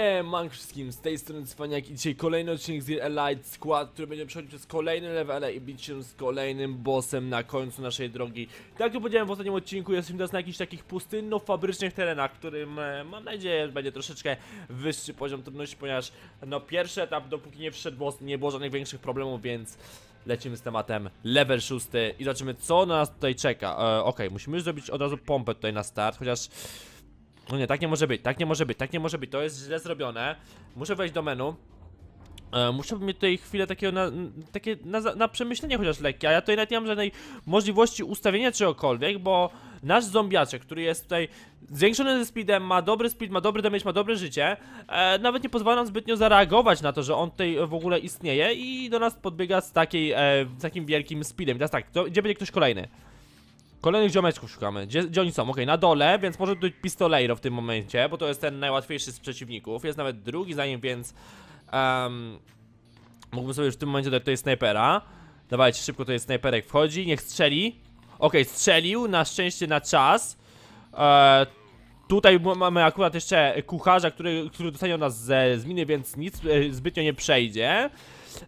Siemank wszystkim, z tej strony Cwaniak i dzisiaj kolejny odcinek z Elite Squad, który będzie przechodzić przez kolejne levele i bić się z kolejnym bossem na końcu naszej drogi. Tak jak powiedziałem w ostatnim odcinku, jesteśmy teraz na jakichś takich pustynno-fabrycznych terenach, którym e, mam nadzieję będzie troszeczkę wyższy poziom trudności, ponieważ no pierwszy etap dopóki nie wszedł boss nie było żadnych większych problemów, więc lecimy z tematem level 6 i zobaczymy co nas tutaj czeka. E, ok, musimy już zrobić od razu pompę tutaj na start, chociaż no nie, tak nie może być, tak nie może być, tak nie może być, to jest źle zrobione. Muszę wejść do menu. E, muszę mieć tutaj chwilę takiego na, takie na, na przemyślenie chociaż lekkie, a ja tutaj nawet nie mam żadnej możliwości ustawienia czegokolwiek, bo nasz zombiaczek, który jest tutaj zwiększony ze speedem, ma dobry speed, ma dobry damage, ma dobre życie, e, nawet nie pozwala nam zbytnio zareagować na to, że on tutaj w ogóle istnieje i do nas podbiega z, takiej, e, z takim wielkim speedem. I teraz tak, to, gdzie będzie ktoś kolejny? Kolejnych ziomeczków szukamy. Gdzie, gdzie oni są? Okej, okay, na dole, więc może być pistolero w tym momencie, bo to jest ten najłatwiejszy z przeciwników. Jest nawet drugi za nim, więc... Um, mógłbym sobie już w tym momencie dać tutaj snajpera. Dawajcie, szybko tutaj snajperek wchodzi, niech strzeli. Okej, okay, strzelił, na szczęście na czas. E, tutaj mamy akurat jeszcze kucharza, który, który dostanie nas z, z miny, więc nic e, zbytnio nie przejdzie.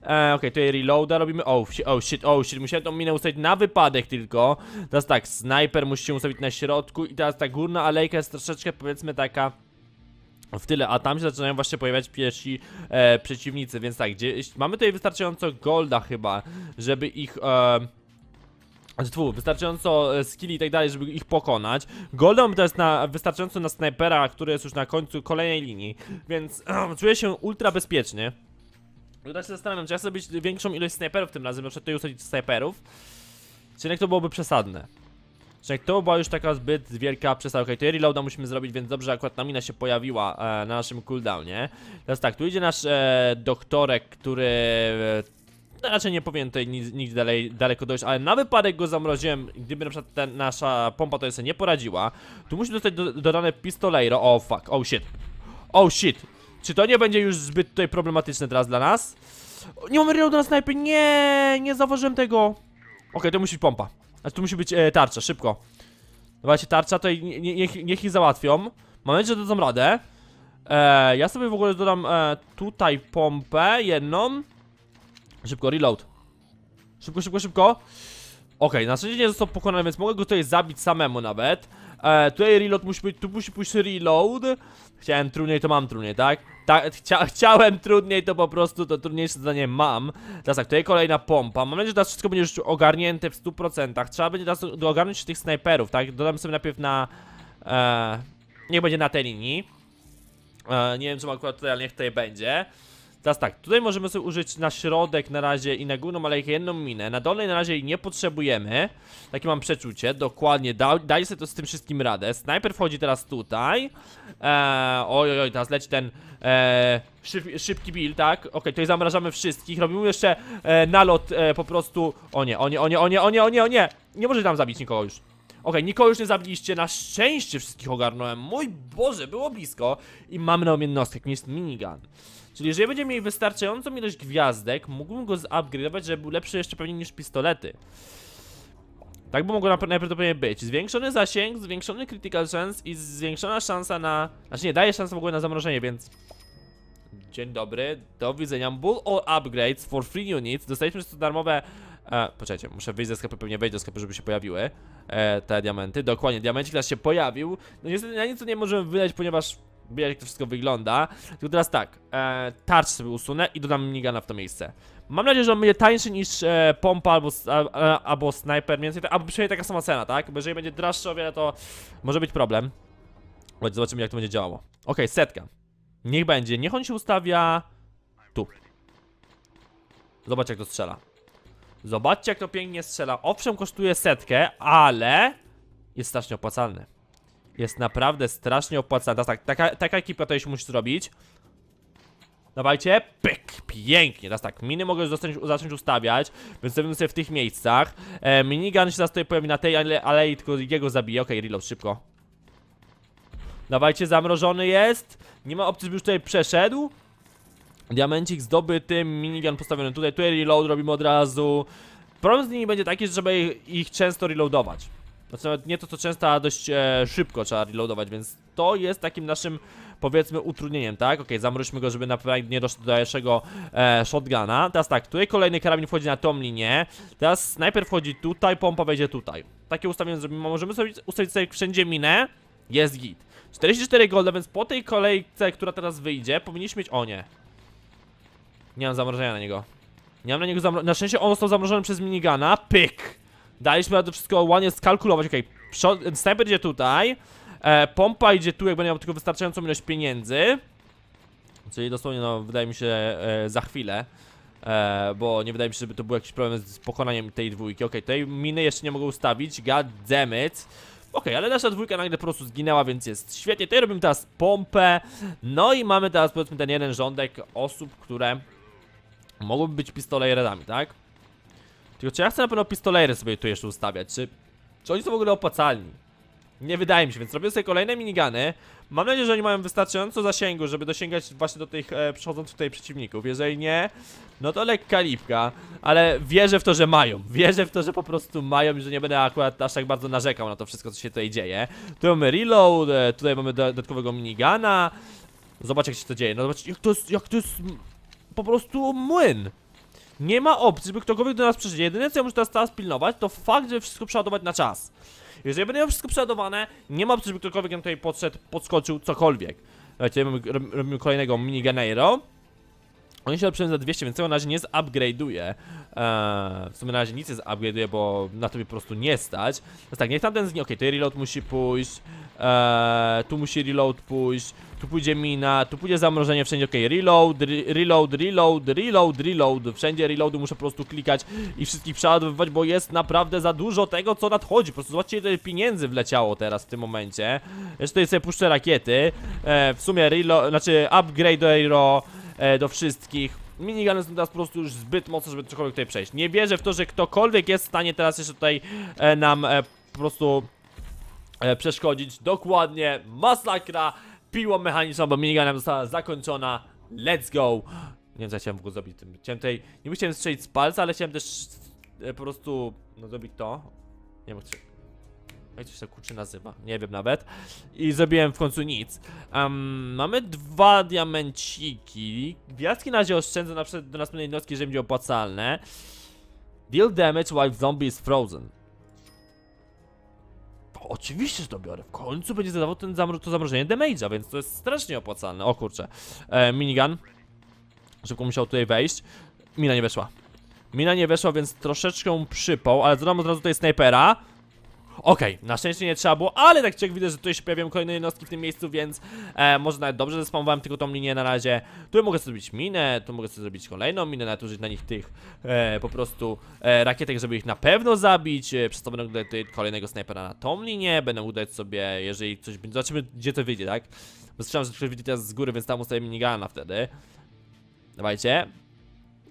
E, ok, tutaj reloada robimy. Oh shit, oh shit, oh shit. Musiałem tą minę ustawić na wypadek tylko. Teraz tak, snajper musi się ustawić na środku i teraz ta górna alejka jest troszeczkę powiedzmy taka w tyle, a tam się zaczynają właśnie pojawiać pierwsi e, przeciwnicy, więc tak, gdzieś, mamy tutaj wystarczająco golda chyba, żeby ich... E, wystarczająco e, skilli i tak dalej, żeby ich pokonać. Golda to jest na, wystarczająco na snajpera, który jest już na końcu kolejnej linii, więc czuję się ultra bezpiecznie. Ja no tak się zastanawiam, czy ja chcę być większą ilość snajperów tym razem, na przykład tutaj usadzić snajperów. Czy jak to byłoby przesadne? Czy jak to była już taka zbyt wielka przesadka. Okej, okay, to reloada musimy zrobić, więc dobrze, akurat ta mina się pojawiła e, na naszym cooldownie. Teraz tak, tu idzie nasz e, doktorek, który... E, raczej nie powinien tutaj nic, nic dalej, daleko dojść, ale na wypadek go zamroziłem, gdyby na przykład ten, nasza pompa to jeszcze nie poradziła. Tu musimy dostać do, dodane pistolejro, o oh, fuck, oh shit. Oh shit, czy to nie będzie już zbyt tutaj problematyczne teraz dla nas? Nie mamy reload na snajpy, nie, nie zauważyłem tego Okej, okay, to musi być pompa Znaczy to musi być e, tarcza, szybko Dawajcie tarcza, to niech, niech ich załatwią Mam nadzieję, że dadzą radę e, Ja sobie w ogóle dodam e, tutaj pompę, jedną Szybko, reload Szybko, szybko, szybko Okej, okay, na szczęście nie został pokonany, więc mogę go tutaj zabić samemu nawet E, tutaj reload musi być, tu musi pójść reload. Chciałem trudniej, to mam trudniej, tak? tak chcia, chciałem trudniej, to po prostu to trudniejsze zadanie mam. Teraz tak, tutaj kolejna pompa. Mam nadzieję, że teraz wszystko będzie już ogarnięte w 100%. Trzeba będzie teraz ogarnąć tych snajperów, tak? Dodam sobie najpierw na... E, niech będzie na tej linii. E, nie wiem, czy mam akurat tutaj, ale niech tutaj będzie. Teraz tak, tutaj możemy sobie użyć na środek na razie i na górną, ale jedną minę. Na dolnej na razie jej nie potrzebujemy. Takie mam przeczucie, dokładnie. Da, daję sobie to z tym wszystkim radę. Snajper wchodzi teraz tutaj. Eee, oj, oj, teraz leci ten eee, szyb, szybki build, tak? Ok, tutaj zamrażamy wszystkich. Robimy jeszcze e, nalot e, po prostu... O nie, o nie, o nie, o nie, o nie, o nie, o nie! Nie może tam zabić nikogo już. Ok, nikogo już nie zabiliście, na szczęście wszystkich ogarnąłem. Mój Boże, było blisko. I mamy na odmienność, jakim jest minigun. Czyli jeżeli będziemy mieli wystarczającą ilość gwiazdek, mógłbym go zupgrade'ować, żeby był lepszy jeszcze pewnie niż pistolety. Tak by mogło najprawdopodobniej być. Zwiększony zasięg, zwiększony critical chance i zwiększona szansa na... Znaczy nie, daje szansę w ogóle na zamrożenie, więc... Dzień dobry, do widzenia. Bull all upgrades for free units. Dostaliśmy przez to darmowe E, poczekajcie, muszę wyjść ze sklepu, pewnie wejść do sklepu, żeby się pojawiły e, te diamenty. Dokładnie, diamencik teraz się pojawił. No niestety na nic nie możemy wydać, ponieważ wiecie jak to wszystko wygląda. Tylko teraz tak, e, tarcz sobie usunę i dodam minigana w to miejsce. Mam nadzieję, że on będzie tańszy niż e, pompa albo, a, a, albo sniper, więcej, albo przynajmniej taka sama cena, tak? Bo jeżeli będzie droższy o wiele, to może być problem. Chodź, zobaczymy jak to będzie działało. Okej, okay, setka. Niech będzie, niech on się ustawia tu. Zobacz jak to strzela. Zobaczcie, jak to pięknie strzela. Owszem, kosztuje setkę, ale jest strasznie opłacalny. Jest naprawdę strasznie opłacalny. Tak, taka, taka ekipa to już musi zrobić. Dawajcie, pyk, pięknie, teraz tak, miny mogę zacząć, zacząć ustawiać, więc zrobimy sobie w tych miejscach e, Minigun się zaraz tutaj pojawi na tej ale, alei, tylko jego zabije, okej, okay, reload, szybko Dawajcie, zamrożony jest, nie ma opcji, żeby już tutaj przeszedł Diamencik zdobyty, minigun postawiony tutaj, tutaj reload robimy od razu. Problem z nimi będzie taki, że trzeba ich, ich często reloadować. Znaczy nawet nie to co często, a dość e, szybko trzeba reloadować, więc to jest takim naszym powiedzmy utrudnieniem, tak? Ok, zamruśmy go, żeby na pewno nie doszło do dalszego e, shotguna. Teraz tak, tutaj kolejny karabin wchodzi na tą linię, teraz sniper wchodzi tutaj, pompa wejdzie tutaj. Takie ustawienie zrobimy, możemy sobie ustawić sobie wszędzie minę, jest git. 44 golda, więc po tej kolejce, która teraz wyjdzie, powinniśmy mieć... O nie, nie mam zamrożenia na niego. Nie mam na niego zamrożenia. Na szczęście on został zamrożony przez minigana. Pyk! Daliśmy na to wszystko ładnie skalkulować. Okej, okay. sniper idzie tutaj. E, pompa idzie tu, jak będę miał tylko wystarczającą ilość pieniędzy. Czyli dosłownie, no, wydaje mi się, e, za chwilę. E, bo nie wydaje mi się, żeby to był jakiś problem z pokonaniem tej dwójki. Okej, okay, tej miny jeszcze nie mogę ustawić. God damn it. Okej, okay, ale nasza dwójka nagle po prostu zginęła, więc jest świetnie. Tutaj robimy teraz pompę. No i mamy teraz powiedzmy ten jeden rządek osób, które Mogłoby być redami, tak? Tylko czy ja chcę na pewno pistolery sobie tu jeszcze ustawiać, czy... Czy oni są w ogóle opłacalni? Nie wydaje mi się, więc robię sobie kolejne minigany. Mam nadzieję, że oni mają wystarczająco zasięgu, żeby dosięgać właśnie do tych e, przychodzących tutaj przeciwników. Jeżeli nie, no to lekka lipka, ale wierzę w to, że mają. Wierzę w to, że po prostu mają i że nie będę akurat aż tak bardzo narzekał na to wszystko, co się tutaj dzieje. Tu mamy reload, e, tutaj mamy dodatkowego minigana. Zobacz jak się to dzieje, no zobacz jak to jest, jak to jest po prostu młyn. Nie ma opcji, żeby ktokolwiek do nas przyszedł. Jedyne co ja muszę teraz, teraz pilnować, to fakt, żeby wszystko przeładować na czas. Jeżeli będę miał wszystko przeładowane, nie ma opcji, żeby ktokolwiek nam tutaj podszedł, podskoczył, cokolwiek. Lecie, robimy, robimy kolejnego mini genero on się odprzemy za 200, więc tego na razie nie zupgrade'uje eee, W sumie na razie nic nie zupgrade'uje, bo na tobie po prostu nie stać Więc tak, niech tamten zginie, okej, okay, tutaj reload musi pójść eee, Tu musi reload pójść Tu pójdzie mina, tu pójdzie zamrożenie wszędzie, okej, okay, reload, re reload, reload, reload, reload Wszędzie reloady muszę po prostu klikać i wszystkich przeładowywać, bo jest naprawdę za dużo tego, co nadchodzi Po prostu zobaczcie, ile pieniędzy wleciało teraz w tym momencie Jeszcze tutaj sobie puszczę rakiety eee, W sumie reload, znaczy upgrade'o e, do wszystkich. Minigany są teraz po prostu już zbyt mocne, żeby cokolwiek tutaj przejść. Nie wierzę w to, że ktokolwiek jest w stanie teraz jeszcze tutaj e, nam e, po prostu e, przeszkodzić. Dokładnie, masakra, piła mechaniczną, bo miniganem została zakończona. Let's go! Nie wiem, co ja chciałem w ogóle zrobić tym. Chciałem tutaj, nie musiałem strzelić z palca, ale chciałem też e, po prostu, no zrobić to. Nie wiem, jak to się kurczy nazywa? Nie wiem nawet. I zrobiłem w końcu nic. Um, mamy dwa diamenciki. Gwiazdki na razie oszczędzę na przykład do następnej jednostki, że będzie opłacalne. Deal damage while zombie is frozen. oczywiście, że biorę. W końcu będzie zadawał ten zamro to zamrożenie damage'a, więc to jest strasznie opłacalne. O kurczę. E, minigun. Szybko musiał tutaj wejść. Mina nie weszła. Mina nie weszła, więc troszeczkę przypał, ale dodam od razu tutaj snajpera. Okej, okay, na szczęście nie trzeba było, ale tak jak widzę, że tutaj się pojawiają kolejne jednostki w tym miejscu, więc e, może nawet dobrze zespamowałem tylko tą linię na razie. Tu mogę sobie zrobić minę, tu mogę sobie zrobić kolejną minę, nawet użyć na nich tych e, po prostu e, rakietek, żeby ich na pewno zabić. E, przez to będę udać kolejnego snajpera na tą linię, będę udać sobie, jeżeli coś będzie, zobaczymy gdzie to wyjdzie, tak? Bo słyszałem, że ktoś wyjdzie teraz z góry, więc tam ustawię minigana wtedy. Dawajcie.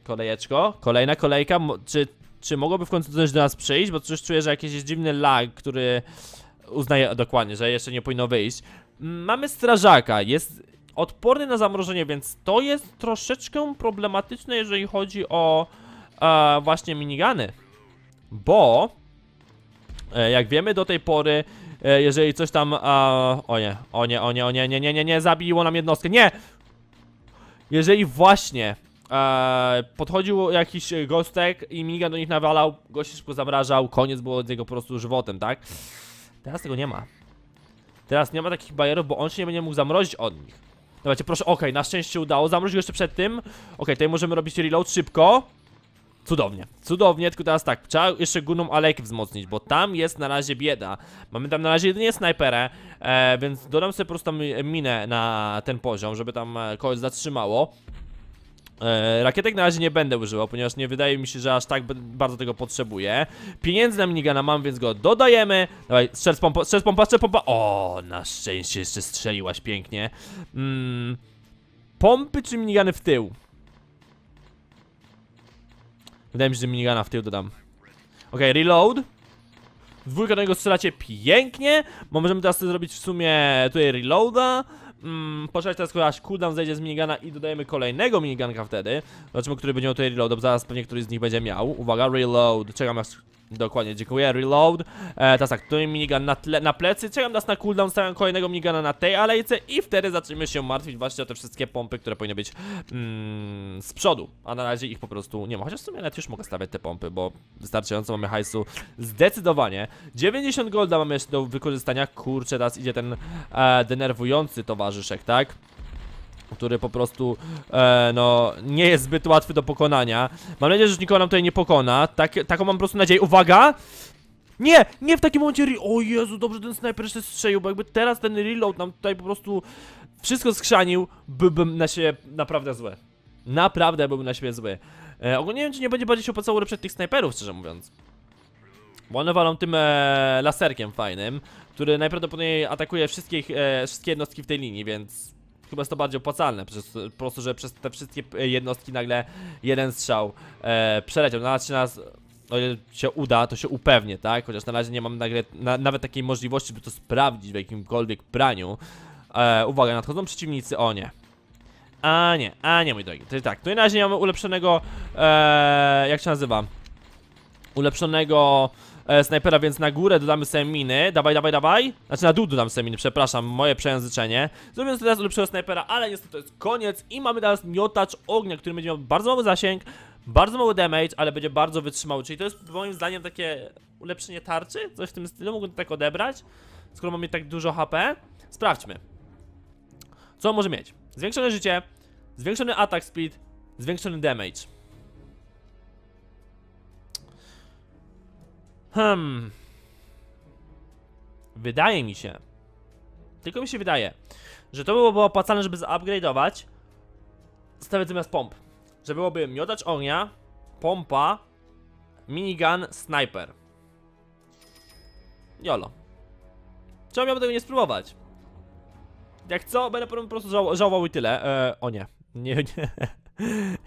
Kolejeczko, kolejna kolejka, czy czy mogłoby w końcu coś do nas przyjść? Bo coś czuję, że jakiś jest dziwny lag, który uznaje dokładnie, że jeszcze nie powinno wyjść. Mm, mamy strażaka, jest odporny na zamrożenie, więc to jest troszeczkę problematyczne, jeżeli chodzi o e, właśnie minigany. Bo, e, jak wiemy do tej pory, e, jeżeli coś tam... o nie, o nie, o nie, o nie, nie, nie, nie, nie, zabiło nam jednostkę, nie! Jeżeli właśnie Eee, podchodził jakiś gostek i minigun do nich nawalał, gość szybko zamrażał, koniec było z jego po prostu żywotem, tak? Teraz tego nie ma. Teraz nie ma takich bajerów, bo on się nie będzie mógł zamrozić od nich. Dawajcie, proszę, okej, okay, na szczęście udało, zamroził jeszcze przed tym. Okej, okay, tutaj możemy robić reload szybko. Cudownie, cudownie, tylko teraz tak, trzeba jeszcze górną alejkę wzmocnić, bo tam jest na razie bieda Mamy tam na razie jedynie snajperę, e, więc dodam sobie po prostu minę na ten poziom, żeby tam e, kogoś zatrzymało E, rakietek na razie nie będę używał, ponieważ nie wydaje mi się, że aż tak bardzo tego potrzebuję. Pieniędzy na minigana mam, więc go dodajemy. Dawaj, strzelc pompa, strzelc pompa, strzelc pompa. O, na szczęście jeszcze strzeliłaś pięknie. Mm, pompy czy minigany w tył? Wydaje mi się, że minigana w tył dodam. Ok, reload. Dwójkę do niego strzelacie pięknie. Możemy teraz zrobić w sumie tutaj reloada mm, poczekać teraz, skoro aż cooldown zejdzie z minigana i dodajemy kolejnego miniganka wtedy. Zobaczymy, który będzie miał tutaj reload, zaraz pewnie któryś z nich będzie miał. Uwaga, reload, czekam aż Dokładnie, dziękuję, reload e, Teraz tak, tu minigun na, tle, na plecy Czekam nas na cooldown, stawiam kolejnego minigana na tej alejce I wtedy zaczniemy się martwić właśnie o te wszystkie pompy, które powinny być mm, z przodu A na razie ich po prostu nie ma Chociaż w sumie nawet już mogę stawiać te pompy, bo wystarczająco mamy hajsu Zdecydowanie 90 golda mamy jeszcze do wykorzystania Kurczę, teraz idzie ten e, denerwujący towarzyszek, tak? który po prostu, e, no, nie jest zbyt łatwy do pokonania. Mam nadzieję, że nikogo nam tutaj nie pokona, tak, taką mam po prostu nadzieję. Uwaga! Nie, nie w takim momencie, o Jezu, dobrze ten sniper jeszcze strzelił, bo jakby teraz ten reload nam tutaj po prostu wszystko skrzanił, byłbym na siebie naprawdę zły. Naprawdę byłbym na siebie zły. E, ogólnie nie wiem, czy nie będzie bardziej się opłacało przed tych snajperów, szczerze mówiąc. Bo one walą tym e, laserkiem fajnym, który najprawdopodobniej atakuje wszystkich, e, wszystkie jednostki w tej linii, więc chyba jest to bardziej opłacalne, przez, po prostu, że przez te wszystkie jednostki nagle jeden strzał e, przeleciał, na no, razie nas o ile się uda, to się upewnię, tak? Chociaż na razie nie mam nagle, na, nawet takiej możliwości, by to sprawdzić w jakimkolwiek praniu. E, uwaga, nadchodzą przeciwnicy, o nie. A nie, a nie mój drogi, to tak, tutaj na razie nie mamy ulepszonego, e, jak się nazywa? Ulepszonego, e, snajpera, więc na górę dodamy sobie miny. Dawaj, dawaj, dawaj. Znaczy na dół dodam sobie miny, przepraszam, moje przejęzyczenie. Zrobiąc teraz lepszego snajpera, ale niestety to jest koniec i mamy teraz miotacz ognia, który będzie miał bardzo mały zasięg, bardzo mały damage, ale będzie bardzo wytrzymały. Czyli to jest moim zdaniem takie ulepszenie tarczy, coś w tym stylu, mógłbym to tak odebrać, skoro mamy tak dużo HP. Sprawdźmy. Co może mieć? Zwiększone życie, zwiększony atak speed, zwiększony damage. Hmm. Wydaje mi się. Tylko mi się wydaje, że to byłoby opłacalne, żeby zupgrade'ować stawiać zamiast pomp. Że byłoby miotacz ognia, pompa, minigun, sniper. Jolo. Czemu miałbym tego nie spróbować? Jak co, będę po prostu żał żałował i tyle. Eee, o nie. Nie, nie.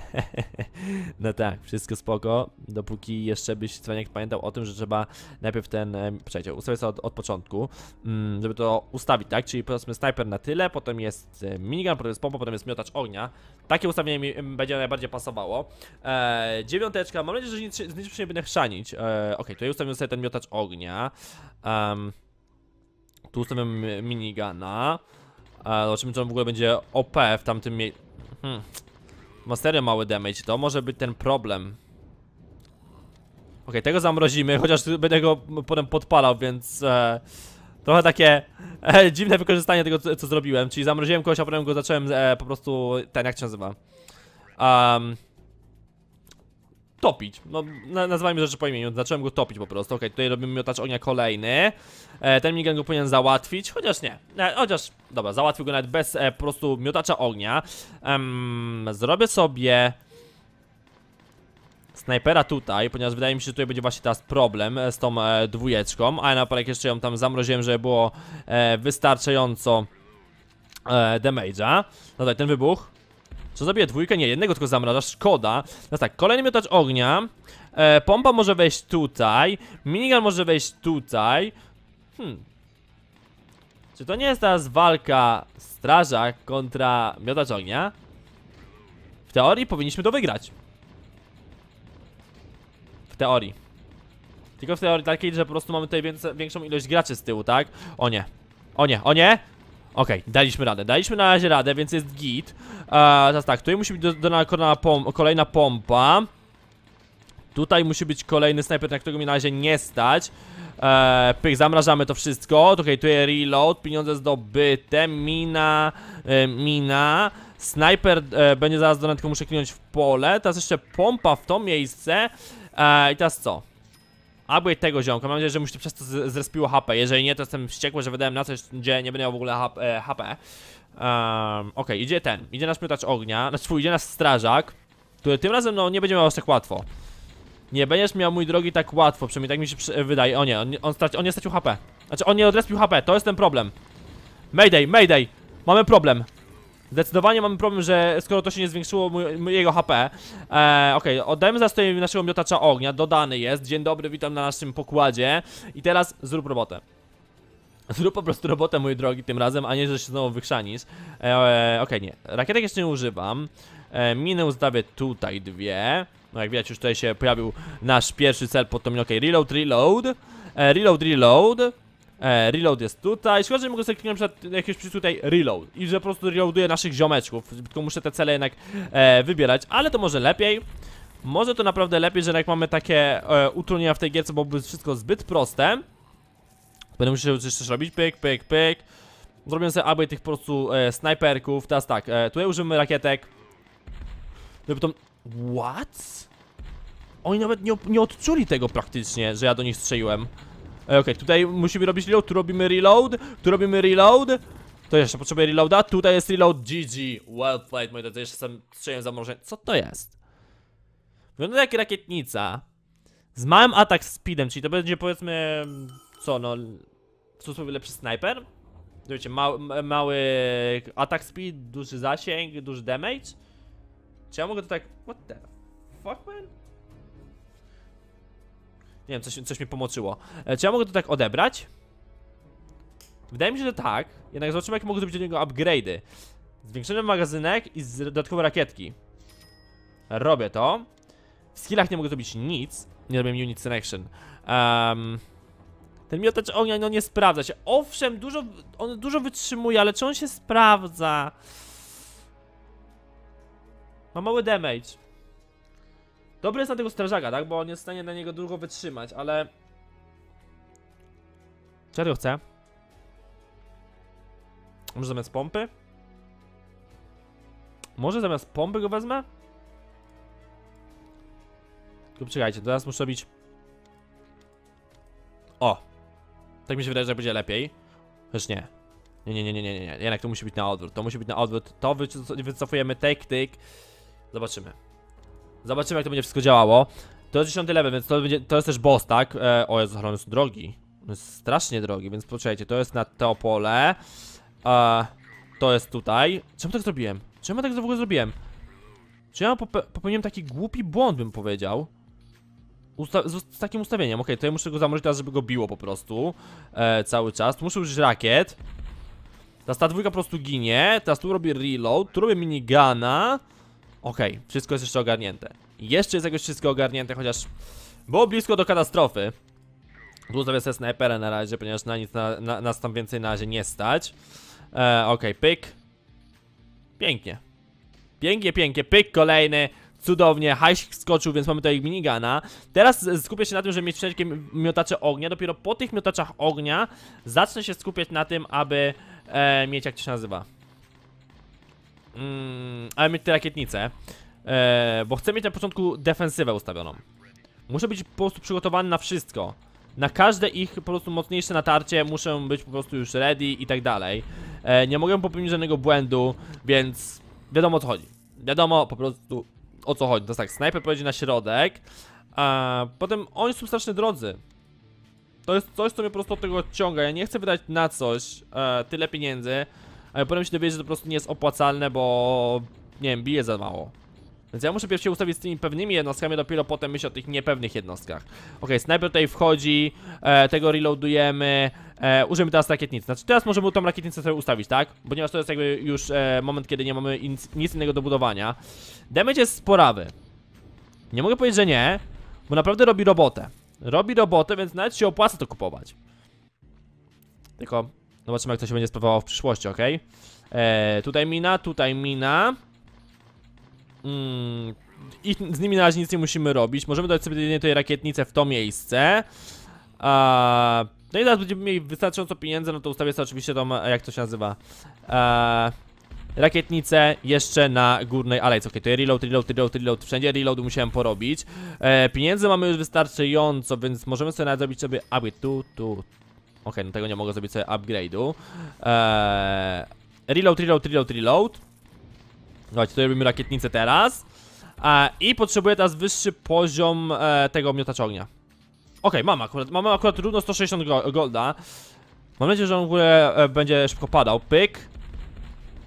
no tak, wszystko spoko, dopóki jeszcze byś Cwaniak pamiętał o tym, że trzeba najpierw ten, przejdzie, ustawię sobie od, od, początku, mm, żeby to ustawić, tak, czyli powiedzmy snajper na tyle, potem jest e, minigun, potem jest pompa, potem jest miotacz ognia, takie ustawienie mi będzie najbardziej pasowało. Eee, dziewiąteczka, mam nadzieję, że nic, z się nie będę chrzanić, eee, ok, tutaj ustawiam sobie ten miotacz ognia, tu ustawiam e, minigana, eee, zobaczymy czy on w ogóle będzie OP w tamtym miejscu, hmm. Ma serio mały damage, to może być ten problem. Okej, okay, tego zamrozimy, chociaż będę go potem podpalał, więc... E, trochę takie e, dziwne wykorzystanie tego, co, co, zrobiłem. Czyli zamroziłem kogoś, a potem go zacząłem e, po prostu... Ten, jak się nazywa? Um, topić. No, na, nazywajmy rzeczy po imieniu, zacząłem go topić po prostu. Okej, okay, tutaj robimy miotacz ognia kolejny. E, ten minigun go powinien załatwić, chociaż nie. E, chociaż, dobra, załatwił go nawet bez e, po prostu miotacza ognia. Ehm, zrobię sobie... Snajpera tutaj, ponieważ wydaje mi się, że tutaj będzie właśnie teraz problem e, z tą e, dwójeczką, a ja na parę jeszcze ją tam zamroziłem, żeby było e, wystarczająco e, damage'a. No tak, ten wybuch co zabije dwójkę? Nie, jednego tylko zamrażasz, szkoda. Teraz tak, kolejny miotacz ognia. E, pompa może wejść tutaj. Minigun może wejść tutaj. Hmm. Czy to nie jest teraz walka strażak kontra miotacz ognia? W teorii powinniśmy to wygrać. W teorii. Tylko w teorii takiej, że po prostu mamy tutaj więcej, większą ilość graczy z tyłu, tak? O nie. O nie, o nie! Okej, okay, daliśmy radę, daliśmy na razie radę, więc jest git eee, Teraz tak, tutaj musi być dodana pom kolejna pompa Tutaj musi być kolejny snajper, na którego mi na razie nie stać eee, Pyk, zamrażamy to wszystko Okej, okay, tu jest reload, pieniądze zdobyte, mina, e, mina Snajper e, będzie zaraz dodany, tylko muszę klinąć w pole Teraz jeszcze pompa w to miejsce eee, I teraz co? i tego ziomka, mam nadzieję, że mu się przez to zrespiło HP, jeżeli nie to jestem wściekły, że wydałem na coś, gdzie nie będę miał w ogóle HP um, e, Ok, idzie ten, idzie nasz pytacz ognia, znaczy twój, idzie nasz strażak Który tym razem no nie będzie miał aż tak łatwo Nie będziesz miał mój drogi tak łatwo, przynajmniej tak mi się wydaje, o nie, on, on, straci, on nie stracił HP Znaczy on nie odrespił HP, to jest ten problem Mayday, mayday, mamy problem Zdecydowanie mamy problem, że skoro to się nie zwiększyło jego HP ok, e, Okej, okay, oddajemy za stoję naszego miotacza ognia, dodany jest Dzień dobry, witam na naszym pokładzie I teraz zrób robotę Zrób po prostu robotę, mój drogi, tym razem, a nie, że się znowu wychrzanisz ok, e, e, Okej, okay, nie, rakietek jeszcze nie używam e, Minę ustawię tutaj dwie No jak widać już tutaj się pojawił nasz pierwszy cel pod to ok, Okej, okay, reload, reload Reload, reload E, reload jest tutaj. Szkoda, że mogę sobie kliknąć na jakieś przy tutaj reload i że po prostu reloaduje naszych ziomeczków, tylko muszę te cele jednak e, wybierać, ale to może lepiej. Może to naprawdę lepiej, że jak mamy takie e, utrudnienia w tej gierce, bo byłoby wszystko zbyt proste. Będę musiał coś jeszcze robić, pyk, pyk, pyk. Zrobię sobie upgrade tych po prostu e, snajperków. Teraz tak, e, tutaj użyjemy rakietek. Żeby to... What? Oni nawet nie, nie odczuli tego praktycznie, że ja do nich strzeliłem. Okej, okay, tutaj musimy robić reload, tu robimy reload, tu robimy reload. To jeszcze potrzebuję reloada, tutaj jest reload GG. Well played, moi drodzy, jeszcze jestem strzeliłem zamrożenie. Co to jest? Wygląda jak rakietnica. Z małym atak speedem, czyli to będzie powiedzmy... Co no... W cudzysłowie lepszy sniper Wiecie, mały, mały atak speed, duży zasięg, duży damage? Czy ja mogę to tak... What the fuck man? Nie wiem, coś, coś mi pomoczyło. E, czy ja mogę to tak odebrać? Wydaje mi się, że tak. Jednak zobaczymy, jak mogę zrobić do niego upgrade'y. Zwiększony magazynek i dodatkowe rakietki. Robię to. W skillach nie mogę zrobić nic. Nie robię unit selection. Um, ten miotacz ognia no nie sprawdza się. Owszem, dużo, on dużo wytrzymuje, ale czy on się sprawdza? Ma mały damage. Dobry jest na tego strażaka, tak? Bo on jest w stanie na niego długo wytrzymać, ale... Czego chcę? Może zamiast pompy? Może zamiast pompy go wezmę? Tylko czekajcie, teraz muszę robić... O! Tak mi się wydaje, że będzie lepiej. Też nie. Nie, nie, nie, nie, nie, nie, jednak to musi być na odwrót. To musi być na odwrót. To wycofujemy, take, Zobaczymy. Zobaczymy jak to będzie wszystko działało. To jest 10 level, więc to, będzie, to jest też boss, tak? E, o Jezu, drogi. jest strasznie drogi, więc poczekajcie, to jest na to pole. E, to jest tutaj. Czemu tak zrobiłem? Czemu tak w ogóle zrobiłem? Czy ja popełniłem taki głupi błąd, bym powiedział? Usta z, takim ustawieniem, okej, okay, to ja muszę go zamrozić teraz, żeby go biło po prostu e, Cały czas, tu muszę użyć rakiet Teraz ta dwójka po prostu ginie Teraz tu robię reload, tu robię minigana Okej, okay, wszystko jest jeszcze ogarnięte. Jeszcze jest jakoś wszystko ogarnięte, chociaż było blisko do katastrofy. Tu zostawię sobie snajperę na razie, ponieważ na nic na, na, nas tam więcej na razie nie stać. E, Okej, okay, pyk. Pięknie. Pięknie, pięknie. Pyk kolejny. Cudownie, hajś skoczył, więc mamy tutaj minigana. Teraz skupię się na tym, żeby mieć wszelkie miotacze ognia. Dopiero po tych miotaczach ognia zacznę się skupiać na tym, aby e, mieć, jak to się nazywa, Mm, ale mieć te rakietnice. E, bo chcę mieć na początku defensywę ustawioną. Muszę być po prostu przygotowany na wszystko. Na każde ich po prostu mocniejsze natarcie muszę być po prostu już ready i tak dalej. E, nie mogę popełnić żadnego błędu, więc wiadomo o co chodzi. Wiadomo po prostu o co chodzi. To jest tak, snajper pojedzie na środek, a potem oni są strasznie drodzy. To jest coś, co mnie po prostu od tego odciąga. Ja nie chcę wydać na coś e, tyle pieniędzy, ale potem się dowiedzieć, że to po prostu nie jest opłacalne, bo nie wiem, bije za mało. Więc ja muszę pierwszy ustawić z tymi pewnymi jednostkami, dopiero potem myślę o tych niepewnych jednostkach. Ok, sniper tutaj wchodzi, e, tego reloadujemy, e, użyjemy teraz rakietnicy. Znaczy teraz możemy tą rakietnicę sobie ustawić, tak? Ponieważ to jest jakby już e, moment, kiedy nie mamy nic, nic innego do budowania. Damage jest sporawy. Nie mogę powiedzieć, że nie, bo naprawdę robi robotę. Robi robotę, więc nawet się opłaca to kupować. Tylko Zobaczymy, jak to się będzie sprawowało w przyszłości, ok? E, tutaj mina, tutaj mina. Mm, z nimi na razie nic nie musimy robić. Możemy dać sobie jedynie tej rakietnicę w to miejsce. no i teraz będziemy mieli wystarczająco pieniędzy, no to ustawię sobie oczywiście tą, jak to się nazywa, eee, rakietnicę jeszcze na górnej alejce. Okej, okay, tutaj reload, reload, reload, reload, wszędzie reload musiałem porobić. E, pieniędzy mamy już wystarczająco, więc możemy sobie nawet zrobić sobie aby tu, tu, Ok, no tego nie mogę zrobić sobie upgrade'u. Eee, reload, reload, reload, reload. Słuchajcie, to robimy rakietnicę teraz. Eee, I potrzebuję teraz wyższy poziom e, tego miotacza ognia. Ok, mam akurat, mam akurat równo 160 golda. Mam nadzieję, że on w ogóle e, będzie szybko padał. Pyk,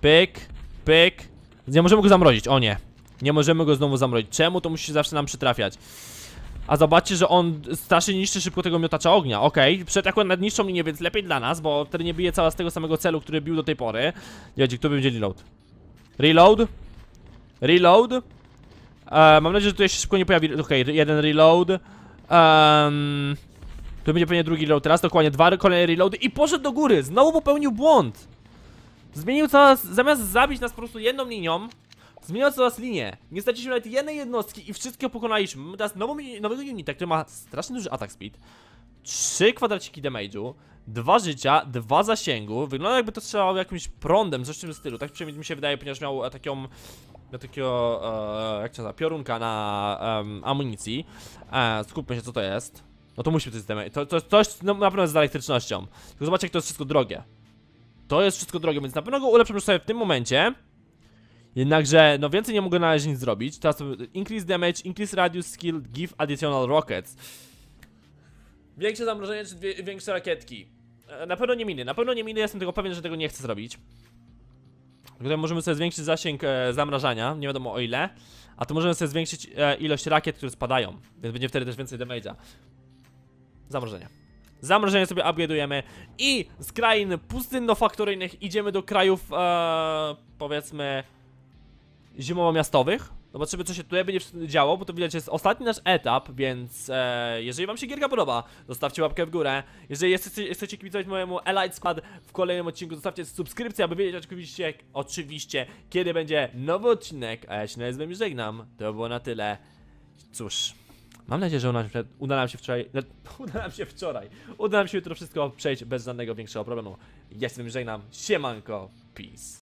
pyk, pyk. Nie możemy go zamrozić, o nie. Nie możemy go znowu zamrozić. Czemu to musi zawsze nam przytrafiać? A zobaczcie, że on strasznie niszczy szybko tego miotacza ognia. Okej, okay. przed akurat nad niższą linię, więc lepiej dla nas, bo wtedy nie bije cała z tego samego celu, który bił do tej pory. Jedzie, kto będzie reload? Reload? Reload? E, mam nadzieję, że tutaj się szybko nie pojawi... Okej, okay, jeden reload. Um, tu będzie pewnie drugi reload teraz, dokładnie dwa kolejne reloady i poszedł do góry. Znowu popełnił błąd. Zmienił co, zamiast zabić nas po prostu jedną linią, Zmieniając teraz linię, nie straciliśmy nawet jednej jednostki i wszystkie pokonaliśmy. Mamy teraz nową, nowego unita, który ma strasznie duży atak speed, 3 kwadraciki damage'u, 2 życia, 2 zasięgu. Wygląda jakby to strzelało jakimś prądem, coś w tym stylu. Tak przynajmniej mi się wydaje, ponieważ miał e, taką do takiego, e, jak się nazywa, piorunka na um, amunicji. E, skupmy się, co to jest. No to musi być damage. To, to, to jest no, na pewno jest z elektrycznością. Tylko zobaczcie, jak to jest wszystko drogie. To jest wszystko drogie, więc na pewno go ulepszę sobie w tym momencie. Jednakże, no więcej nie mogę na razie nic zrobić. Teraz increase damage, increase radius skill, give additional rockets. Większe zamrożenie czy dwie, większe rakietki? E, na pewno nie miny, na pewno nie miny, jestem tego pewien, że tego nie chcę zrobić. Tutaj możemy sobie zwiększyć zasięg e, zamrażania, nie wiadomo o ile. A to możemy sobie zwiększyć e, ilość rakiet, które spadają, więc będzie wtedy też więcej damage'a. Zamrożenie. Zamrożenie sobie upgrade'ujemy i z krain pustynno-faktoryjnych idziemy do krajów, e, powiedzmy, zimowo-miastowych. Zobaczymy, co się tutaj będzie działo, bo to widać jest ostatni nasz etap, więc e, jeżeli wam się gierka podoba, zostawcie łapkę w górę. Jeżeli jesteście, chcecie kibicować mojemu Elite Squad w kolejnym odcinku, zostawcie subskrypcję, aby wiedzieć oczywiście, oczywiście kiedy będzie nowy odcinek, a ja się na z wami żegnam. To było na tyle. Cóż, mam nadzieję, że uda nam się, wczoraj, uda nam się wczoraj, uda nam się jutro wszystko przejść bez żadnego większego problemu. Ja się z wami żegnam, siemanko, peace.